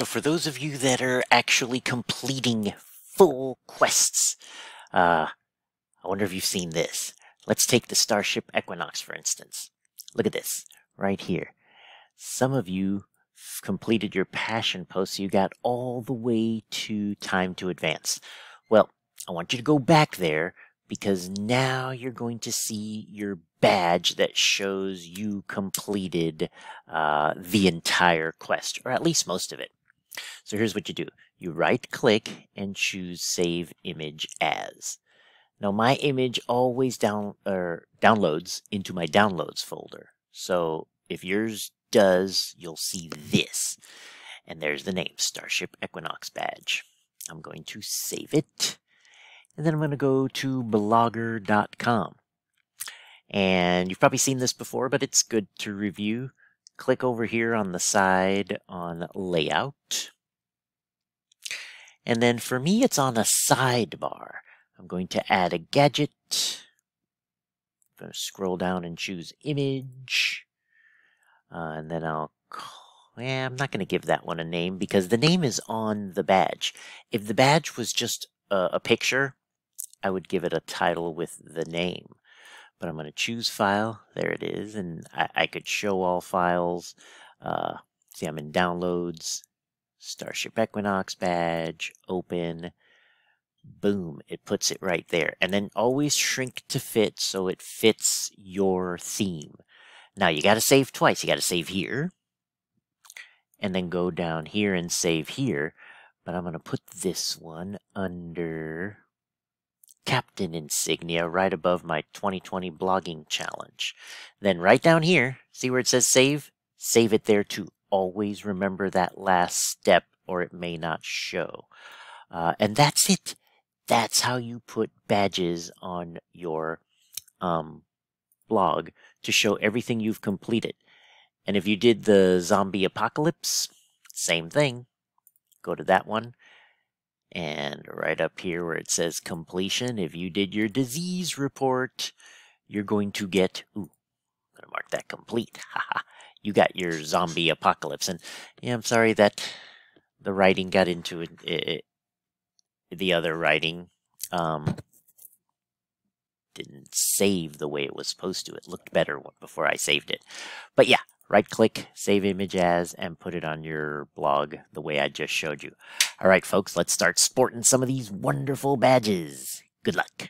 So for those of you that are actually completing full quests, uh, I wonder if you've seen this. Let's take the Starship Equinox, for instance. Look at this, right here. Some of you completed your passion post, so you got all the way to time to advance. Well, I want you to go back there because now you're going to see your badge that shows you completed uh, the entire quest, or at least most of it. So here's what you do. You right click and choose save image as. Now my image always down or er, downloads into my downloads folder. So if yours does, you'll see this. And there's the name, Starship Equinox badge. I'm going to save it. And then I'm going to go to blogger.com. And you've probably seen this before, but it's good to review click over here on the side on layout. And then for me, it's on a sidebar. I'm going to add a gadget. I'm going to scroll down and choose image. Uh, and then I'll, yeah, I'm not going to give that one a name because the name is on the badge. If the badge was just a, a picture, I would give it a title with the name but I'm going to choose file. There it is. And I, I could show all files. Uh, see, I'm in downloads, Starship Equinox badge, open. Boom, it puts it right there. And then always shrink to fit so it fits your theme. Now you got to save twice. You got to save here and then go down here and save here. But I'm going to put this one under captain insignia right above my 2020 blogging challenge. Then right down here, see where it says save? Save it there to always remember that last step or it may not show. Uh, and that's it. That's how you put badges on your um, blog to show everything you've completed. And if you did the zombie apocalypse, same thing. Go to that one. And right up here where it says completion, if you did your disease report, you're going to get, ooh, I'm gonna mark that complete. Haha, you got your zombie apocalypse. And yeah, I'm sorry that the writing got into it, it, the other writing. Um, didn't save the way it was supposed to. It looked better before I saved it. But yeah, right click, save image as, and put it on your blog the way I just showed you. All right, folks, let's start sporting some of these wonderful badges. Good luck.